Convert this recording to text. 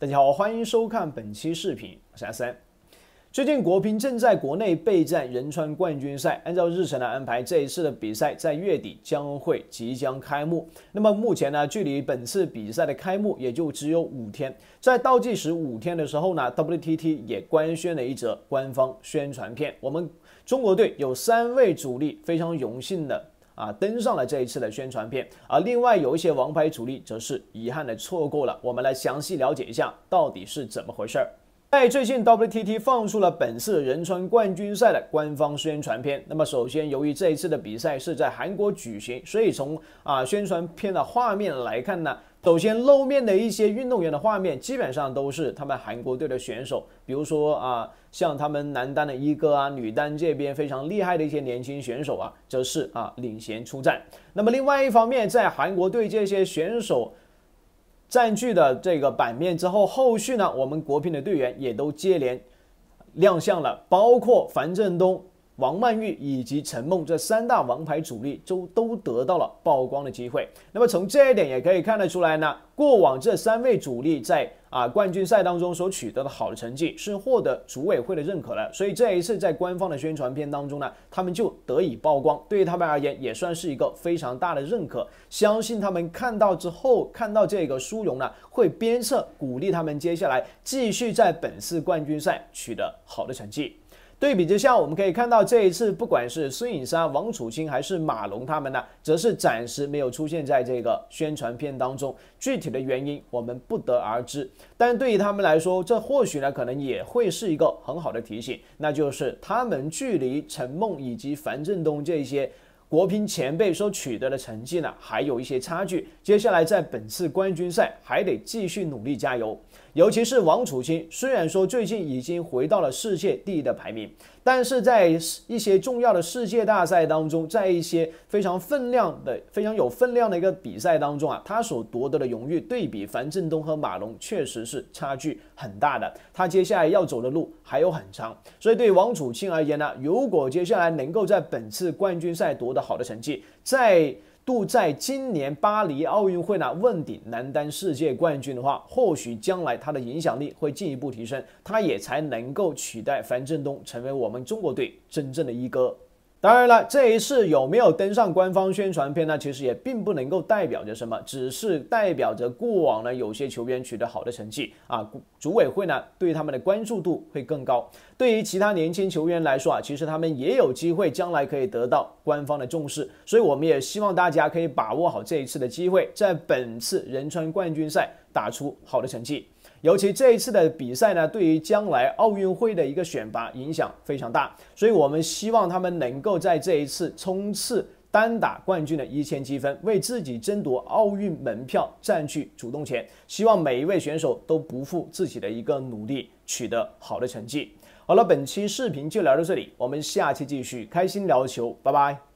大家好，欢迎收看本期视频，我是阿三。最近国乒正在国内备战仁川冠军赛，按照日程的安排，这一次的比赛在月底将会即将开幕。那么目前呢，距离本次比赛的开幕也就只有五天，在倒计时五天的时候呢，WTT 也官宣了一则官方宣传片。我们中国队有三位主力，非常荣幸的。啊，登上了这一次的宣传片，而另外有一些王牌主力则是遗憾的错过了。我们来详细了解一下到底是怎么回事儿。在最近 WTT 放出了本次仁川冠军赛的官方宣传片，那么首先由于这一次的比赛是在韩国举行，所以从啊宣传片的画面来看呢。首先露面的一些运动员的画面，基本上都是他们韩国队的选手，比如说啊，像他们男单的一哥啊，女单这边非常厉害的一些年轻选手啊，则是啊领衔出战。那么另外一方面，在韩国队这些选手占据的这个版面之后，后续呢，我们国乒的队员也都接连亮相了，包括樊振东。王曼玉以及陈梦这三大王牌主力都都得到了曝光的机会。那么从这一点也可以看得出来呢，过往这三位主力在啊冠军赛当中所取得的好的成绩是获得组委会的认可了。所以这一次在官方的宣传片当中呢，他们就得以曝光，对他们而言也算是一个非常大的认可。相信他们看到之后，看到这个殊荣呢，会鞭策鼓励他们接下来继续在本次冠军赛取得好的成绩。对比之下，我们可以看到这一次，不管是孙颖莎、王楚钦还是马龙他们呢，则是暂时没有出现在这个宣传片当中。具体的原因我们不得而知，但对于他们来说，这或许呢可能也会是一个很好的提醒，那就是他们距离陈梦以及樊振东这些国乒前辈所取得的成绩呢，还有一些差距。接下来在本次冠军赛，还得继续努力加油。尤其是王楚钦，虽然说最近已经回到了世界第一的排名，但是在一些重要的世界大赛当中，在一些非常分量的、非常有分量的一个比赛当中啊，他所夺得的荣誉，对比樊振东和马龙，确实是差距很大的。他接下来要走的路还有很长，所以对王楚钦而言呢，如果接下来能够在本次冠军赛夺得好的成绩，在杜在今年巴黎奥运会呢问鼎男单世界冠军的话，或许将来他的影响力会进一步提升，他也才能够取代樊振东成为我们中国队真正的一哥。当然了，这一次有没有登上官方宣传片呢？其实也并不能够代表着什么，只是代表着过往呢有些球员取得好的成绩啊，组委会呢对他们的关注度会更高。对于其他年轻球员来说啊，其实他们也有机会，将来可以得到官方的重视。所以我们也希望大家可以把握好这一次的机会，在本次仁川冠军赛打出好的成绩。尤其这一次的比赛呢，对于将来奥运会的一个选拔影响非常大，所以我们希望他们能够。够在这一次冲刺单打冠军的一千积分，为自己争夺奥运门票占据主动权。希望每一位选手都不负自己的一个努力，取得好的成绩。好了，本期视频就聊到这里，我们下期继续开心聊球，拜拜。